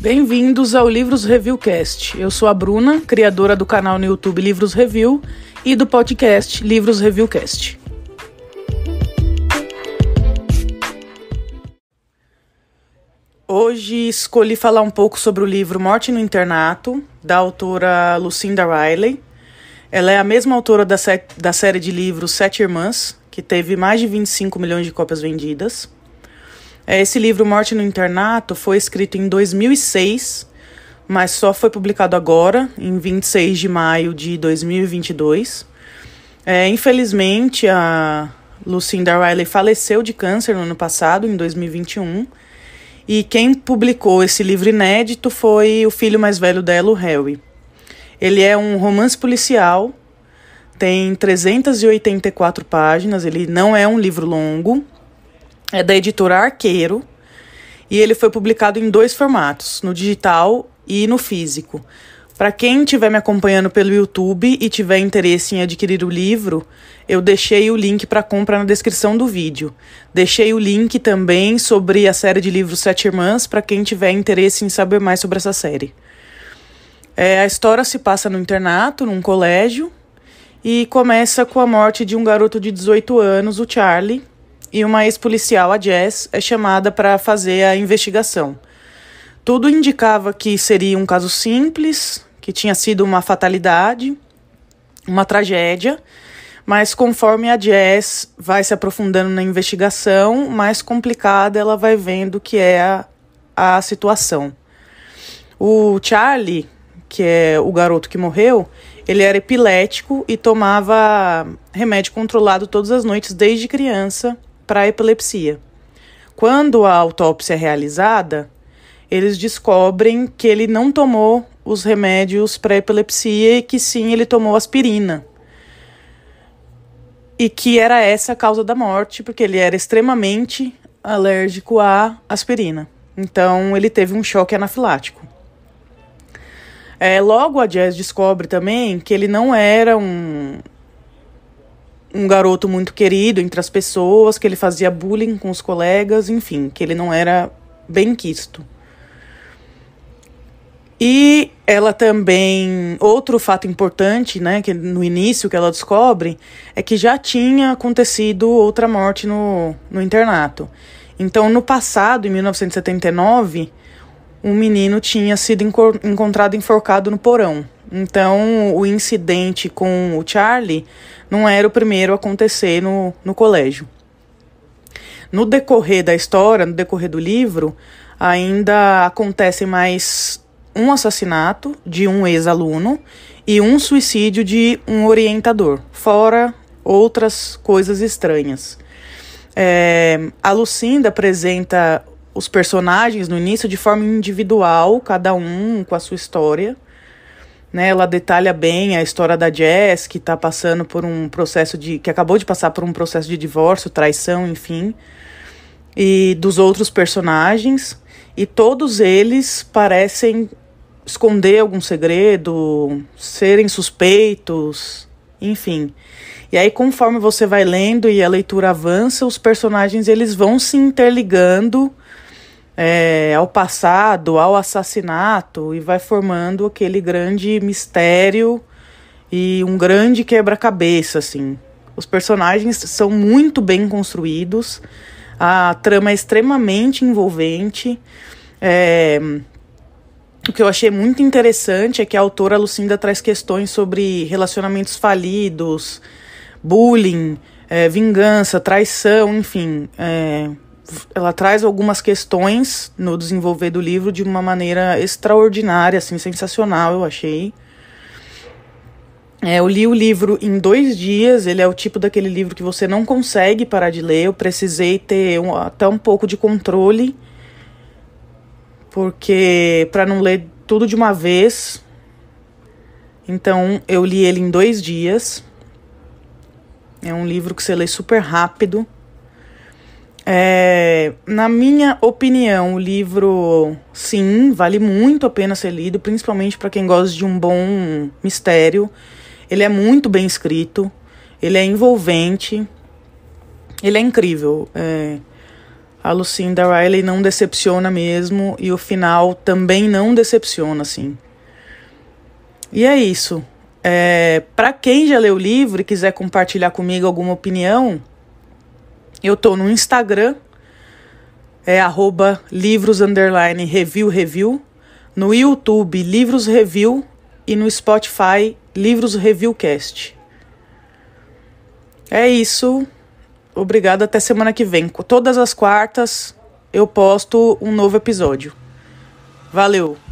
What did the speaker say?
Bem-vindos ao Livros Reviewcast. Eu sou a Bruna, criadora do canal no YouTube Livros Review e do podcast Livros Reviewcast. Hoje escolhi falar um pouco sobre o livro Morte no Internato, da autora Lucinda Riley. Ela é a mesma autora da, da série de livros Sete Irmãs, que teve mais de 25 milhões de cópias vendidas. É, esse livro, Morte no Internato, foi escrito em 2006, mas só foi publicado agora, em 26 de maio de 2022. É, infelizmente, a Lucinda Riley faleceu de câncer no ano passado, em 2021. E quem publicou esse livro inédito foi o filho mais velho dela, o Harry. Ele é um romance policial, tem 384 páginas, ele não é um livro longo, é da editora Arqueiro e ele foi publicado em dois formatos, no digital e no físico. Para quem estiver me acompanhando pelo YouTube e tiver interesse em adquirir o livro, eu deixei o link para compra na descrição do vídeo. Deixei o link também sobre a série de livros Sete Irmãs para quem tiver interesse em saber mais sobre essa série. É, a história se passa no internato, num colégio, e começa com a morte de um garoto de 18 anos, o Charlie, e uma ex-policial, a Jess, é chamada para fazer a investigação. Tudo indicava que seria um caso simples, que tinha sido uma fatalidade, uma tragédia, mas conforme a Jess vai se aprofundando na investigação, mais complicada ela vai vendo que é a, a situação. O Charlie, que é o garoto que morreu, ele era epilético e tomava remédio controlado todas as noites desde criança para a epilepsia. Quando a autópsia é realizada, eles descobrem que ele não tomou os remédios para epilepsia e que sim ele tomou aspirina. E que era essa a causa da morte, porque ele era extremamente alérgico à aspirina. Então ele teve um choque anafilático. É, logo a Jazz descobre também que ele não era um, um garoto muito querido entre as pessoas, que ele fazia bullying com os colegas, enfim, que ele não era bem quisto. E ela também, outro fato importante, né, que no início que ela descobre, é que já tinha acontecido outra morte no, no internato. Então, no passado, em 1979, um menino tinha sido encontrado enforcado no porão. Então, o incidente com o Charlie não era o primeiro a acontecer no, no colégio. No decorrer da história, no decorrer do livro, ainda acontece mais um assassinato de um ex-aluno e um suicídio de um orientador, fora outras coisas estranhas. É, a Lucinda apresenta os personagens no início de forma individual, cada um com a sua história. Né, ela detalha bem a história da Jess, que está passando por um processo de. que acabou de passar por um processo de divórcio, traição, enfim. E dos outros personagens. E todos eles parecem esconder algum segredo, serem suspeitos, enfim. E aí, conforme você vai lendo e a leitura avança, os personagens eles vão se interligando é, ao passado, ao assassinato, e vai formando aquele grande mistério e um grande quebra-cabeça, assim. Os personagens são muito bem construídos, a trama é extremamente envolvente. É, o que eu achei muito interessante é que a autora Lucinda traz questões sobre relacionamentos falidos, bullying, é, vingança, traição, enfim. É, ela traz algumas questões no desenvolver do livro de uma maneira extraordinária, assim, sensacional, eu achei. É, eu li o livro em dois dias, ele é o tipo daquele livro que você não consegue parar de ler. Eu precisei ter um, até um pouco de controle, porque para não ler tudo de uma vez. Então eu li ele em dois dias. É um livro que você lê super rápido na minha opinião, o livro, sim, vale muito a pena ser lido, principalmente para quem gosta de um bom mistério. Ele é muito bem escrito, ele é envolvente, ele é incrível. É, a Lucinda Riley não decepciona mesmo e o final também não decepciona, assim. E é isso. É, para quem já leu o livro e quiser compartilhar comigo alguma opinião, eu tô no Instagram é arroba livros underline review review, no YouTube Livros Review e no Spotify Livros Reviewcast. É isso. Obrigado até semana que vem. Todas as quartas eu posto um novo episódio. Valeu.